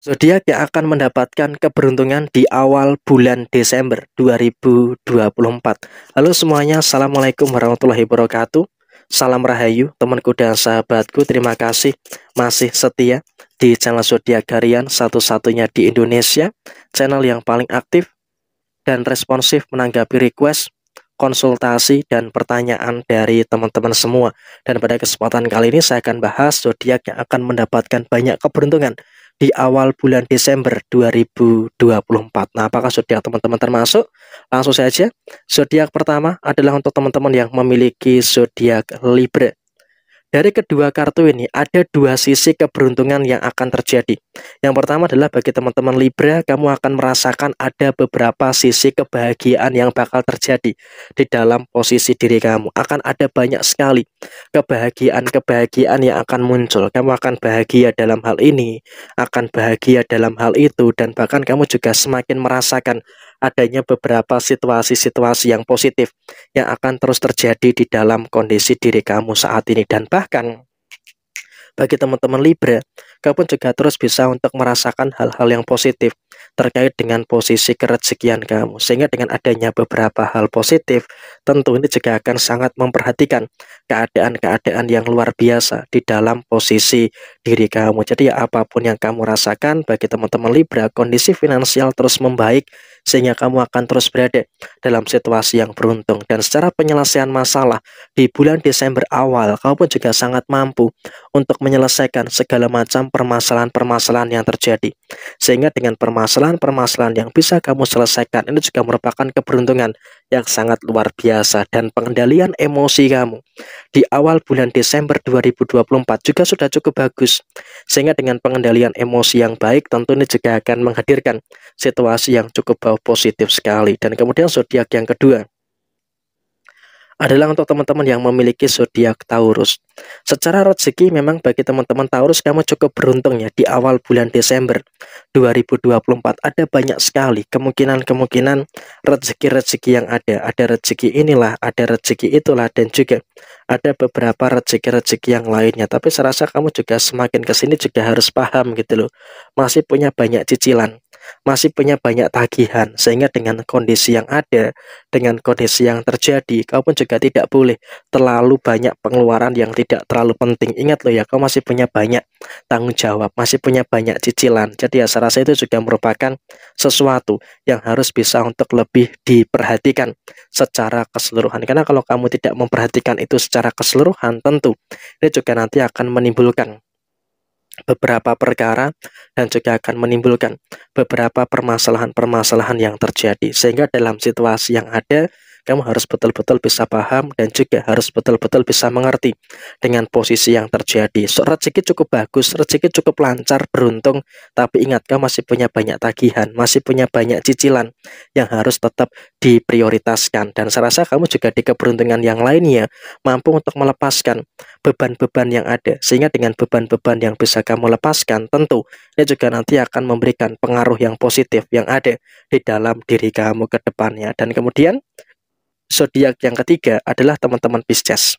Zodiak yang akan mendapatkan keberuntungan di awal bulan Desember 2024. Halo semuanya, Assalamualaikum warahmatullahi wabarakatuh. Salam Rahayu, temanku dan sahabatku. Terima kasih masih setia di channel Zodiak Harian satu-satunya di Indonesia. Channel yang paling aktif dan responsif menanggapi request, konsultasi, dan pertanyaan dari teman-teman semua. Dan pada kesempatan kali ini saya akan bahas zodiak yang akan mendapatkan banyak keberuntungan di awal bulan Desember 2024. Nah, apakah zodiak teman-teman termasuk? Langsung saja. Zodiak pertama adalah untuk teman-teman yang memiliki zodiak Libra. Dari kedua kartu ini ada dua sisi keberuntungan yang akan terjadi. Yang pertama adalah bagi teman-teman Libra, kamu akan merasakan ada beberapa sisi kebahagiaan yang bakal terjadi di dalam posisi diri kamu. Akan ada banyak sekali kebahagiaan-kebahagiaan yang akan muncul. Kamu akan bahagia dalam hal ini, akan bahagia dalam hal itu, dan bahkan kamu juga semakin merasakan adanya beberapa situasi-situasi yang positif yang akan terus terjadi di dalam kondisi diri kamu saat ini dan bahkan bagi teman-teman Libra kamu juga terus bisa untuk merasakan hal-hal yang positif terkait dengan posisi kerezekian kamu. Sehingga dengan adanya beberapa hal positif, tentu ini juga akan sangat memperhatikan keadaan-keadaan yang luar biasa di dalam posisi diri kamu. Jadi ya apapun yang kamu rasakan bagi teman-teman Libra, kondisi finansial terus membaik sehingga kamu akan terus berada dalam situasi yang beruntung. Dan secara penyelesaian masalah di bulan Desember awal, kamu pun juga sangat mampu untuk menyelesaikan segala macam permasalahan-permasalahan yang terjadi. Sehingga dengan permasalahan-permasalahan yang bisa kamu selesaikan ini juga merupakan keberuntungan yang sangat luar biasa dan pengendalian emosi kamu di awal bulan Desember 2024 juga sudah cukup bagus. Sehingga dengan pengendalian emosi yang baik tentu ini juga akan menghadirkan situasi yang cukup positif sekali. Dan kemudian zodiak yang kedua adalah untuk teman-teman yang memiliki zodiak Taurus. Secara rezeki memang bagi teman-teman Taurus kamu cukup beruntung ya di awal bulan Desember 2024 ada banyak sekali kemungkinan-kemungkinan rezeki-rezeki yang ada. Ada rezeki inilah, ada rezeki itulah dan juga ada beberapa rezeki-rezeki yang lainnya. Tapi serasa kamu juga semakin ke sini juga harus paham gitu loh. Masih punya banyak cicilan masih punya banyak tagihan sehingga dengan kondisi yang ada dengan kondisi yang terjadi kau pun juga tidak boleh terlalu banyak pengeluaran yang tidak terlalu penting ingat loh ya kau masih punya banyak tanggung jawab masih punya banyak cicilan jadi ya saya rasa itu juga merupakan sesuatu yang harus bisa untuk lebih diperhatikan secara keseluruhan karena kalau kamu tidak memperhatikan itu secara keseluruhan tentu ini juga nanti akan menimbulkan beberapa perkara dan juga akan menimbulkan beberapa permasalahan-permasalahan yang terjadi. Sehingga dalam situasi yang ada, kamu harus betul-betul bisa paham dan juga harus betul-betul bisa mengerti dengan posisi yang terjadi. So, rezeki cukup bagus, rezeki cukup lancar, beruntung, tapi ingat kamu masih punya banyak tagihan, masih punya banyak cicilan yang harus tetap diprioritaskan. Dan saya rasa kamu juga di keberuntungan yang lainnya mampu untuk melepaskan beban-beban yang ada. Sehingga dengan beban-beban yang bisa kamu lepaskan, tentu ini juga nanti akan memberikan pengaruh yang positif yang ada di dalam diri kamu ke depannya. Dan kemudian zodiak yang ketiga adalah teman-teman Pisces.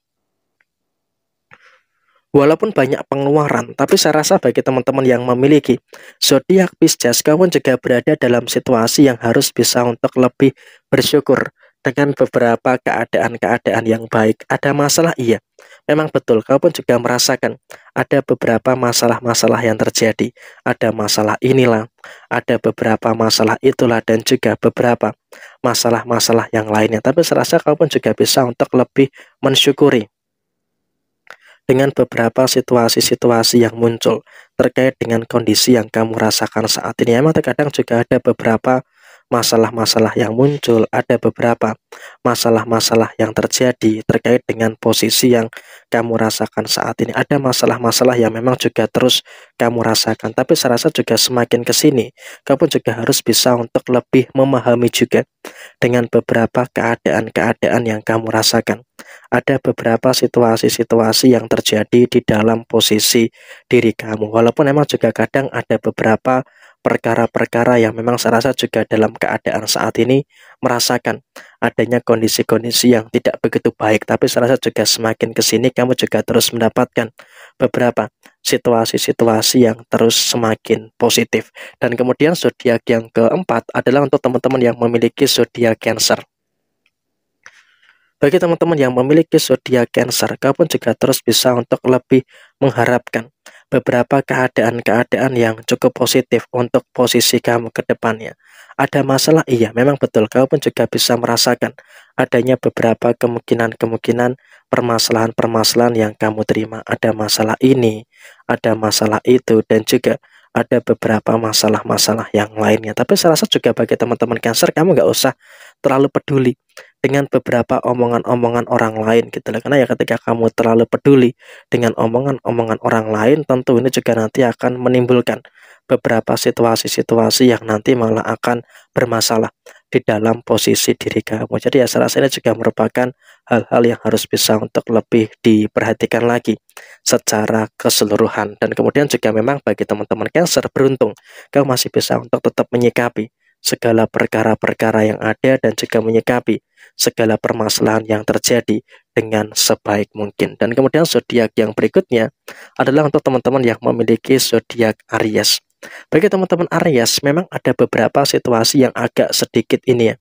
Walaupun banyak pengeluaran, tapi saya rasa bagi teman-teman yang memiliki zodiak Pisces, kamu juga berada dalam situasi yang harus bisa untuk lebih bersyukur dengan beberapa keadaan-keadaan yang baik. Ada masalah iya. Memang betul, Kau pun juga merasakan ada beberapa masalah-masalah yang terjadi. Ada masalah inilah, ada beberapa masalah itulah dan juga beberapa masalah-masalah yang lainnya. Tapi serasa kamu juga bisa untuk lebih mensyukuri dengan beberapa situasi-situasi yang muncul terkait dengan kondisi yang kamu rasakan saat ini. Emang terkadang juga ada beberapa masalah-masalah yang muncul ada beberapa masalah-masalah yang terjadi terkait dengan posisi yang kamu rasakan saat ini ada masalah-masalah yang memang juga terus kamu rasakan tapi saya rasa juga semakin ke sini kamu juga harus bisa untuk lebih memahami juga dengan beberapa keadaan-keadaan yang kamu rasakan ada beberapa situasi-situasi yang terjadi di dalam posisi diri kamu walaupun memang juga kadang ada beberapa perkara-perkara yang memang saya rasa juga dalam keadaan saat ini merasakan adanya kondisi-kondisi yang tidak begitu baik tapi saya rasa juga semakin ke sini kamu juga terus mendapatkan beberapa situasi-situasi yang terus semakin positif dan kemudian zodiak yang keempat adalah untuk teman-teman yang memiliki zodiak Cancer bagi teman-teman yang memiliki zodiak Cancer, kamu juga terus bisa untuk lebih mengharapkan beberapa keadaan-keadaan yang cukup positif untuk posisi kamu ke depannya. Ada masalah? Iya, memang betul. Kau pun juga bisa merasakan adanya beberapa kemungkinan-kemungkinan permasalahan-permasalahan yang kamu terima. Ada masalah ini, ada masalah itu, dan juga ada beberapa masalah-masalah yang lainnya. Tapi saya rasa juga bagi teman-teman cancer, kamu nggak usah terlalu peduli dengan beberapa omongan-omongan orang lain gitu loh. Karena ya ketika kamu terlalu peduli dengan omongan-omongan orang lain, tentu ini juga nanti akan menimbulkan beberapa situasi-situasi yang nanti malah akan bermasalah di dalam posisi diri kamu. Jadi ya saya ini juga merupakan hal-hal yang harus bisa untuk lebih diperhatikan lagi secara keseluruhan. Dan kemudian juga memang bagi teman-teman cancer beruntung, kamu masih bisa untuk tetap menyikapi segala perkara-perkara yang ada dan juga menyikapi segala permasalahan yang terjadi dengan sebaik mungkin. Dan kemudian zodiak yang berikutnya adalah untuk teman-teman yang memiliki zodiak Aries. Bagi teman-teman Aries, memang ada beberapa situasi yang agak sedikit ini ya,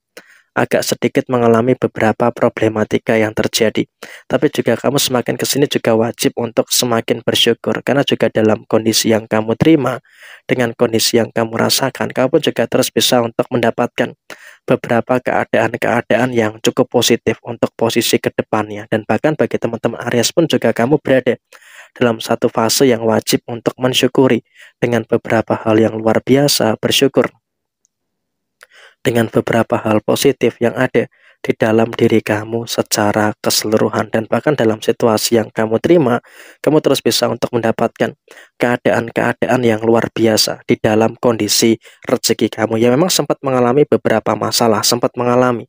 agak sedikit mengalami beberapa problematika yang terjadi. Tapi juga kamu semakin kesini juga wajib untuk semakin bersyukur karena juga dalam kondisi yang kamu terima, dengan kondisi yang kamu rasakan, kamu juga terus bisa untuk mendapatkan beberapa keadaan-keadaan yang cukup positif untuk posisi ke depannya dan bahkan bagi teman-teman Aries pun juga kamu berada dalam satu fase yang wajib untuk mensyukuri dengan beberapa hal yang luar biasa bersyukur dengan beberapa hal positif yang ada di dalam diri kamu secara keseluruhan dan bahkan dalam situasi yang kamu terima, kamu terus bisa untuk mendapatkan keadaan-keadaan yang luar biasa di dalam kondisi rezeki kamu. Ya memang sempat mengalami beberapa masalah, sempat mengalami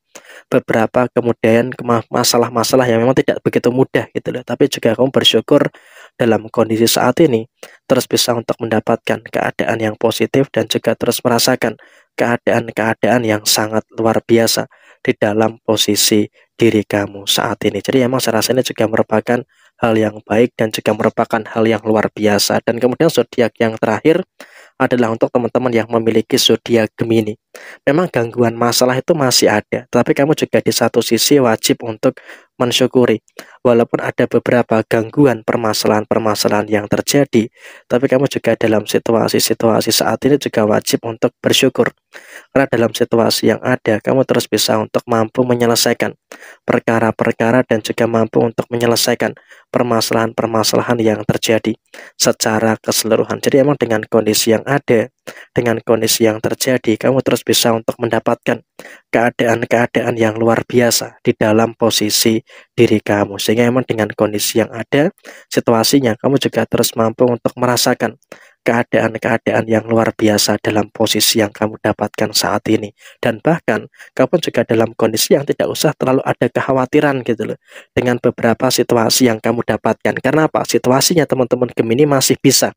beberapa kemudian masalah-masalah yang memang tidak begitu mudah gitu loh, tapi juga kamu bersyukur dalam kondisi saat ini terus bisa untuk mendapatkan keadaan yang positif dan juga terus merasakan keadaan-keadaan yang sangat luar biasa di dalam posisi diri kamu saat ini. Jadi emang saya rasa ini juga merupakan hal yang baik dan juga merupakan hal yang luar biasa. Dan kemudian zodiak yang terakhir adalah untuk teman-teman yang memiliki zodiak Gemini. Memang gangguan masalah itu masih ada, tapi kamu juga di satu sisi wajib untuk mensyukuri. Walaupun ada beberapa gangguan permasalahan-permasalahan yang terjadi, tapi kamu juga dalam situasi-situasi saat ini juga wajib untuk bersyukur. Karena dalam situasi yang ada, kamu terus bisa untuk mampu menyelesaikan perkara-perkara dan juga mampu untuk menyelesaikan permasalahan-permasalahan yang terjadi secara keseluruhan. Jadi emang dengan kondisi yang ada, dengan kondisi yang terjadi, kamu terus bisa untuk mendapatkan keadaan-keadaan yang luar biasa di dalam posisi diri kamu. Sehingga emang dengan kondisi yang ada, situasinya kamu juga terus mampu untuk merasakan keadaan-keadaan yang luar biasa dalam posisi yang kamu dapatkan saat ini. Dan bahkan kamu juga dalam kondisi yang tidak usah terlalu ada kekhawatiran gitu loh dengan beberapa situasi yang kamu dapatkan. Karena apa? Situasinya teman-teman Gemini masih bisa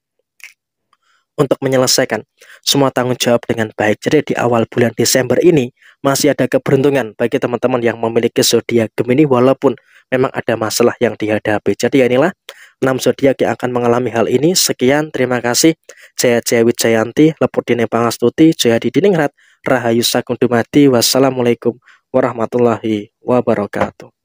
untuk menyelesaikan semua tanggung jawab dengan baik. Jadi di awal bulan Desember ini masih ada keberuntungan bagi teman-teman yang memiliki zodiak Gemini walaupun memang ada masalah yang dihadapi. Jadi ya inilah 6 zodiak yang akan mengalami hal ini. Sekian, terima kasih. Jaya Jaya Wijayanti, Lepudine Pangastuti, Jaya Didiningrat, Rahayu Sakundumati, Wassalamualaikum warahmatullahi wabarakatuh.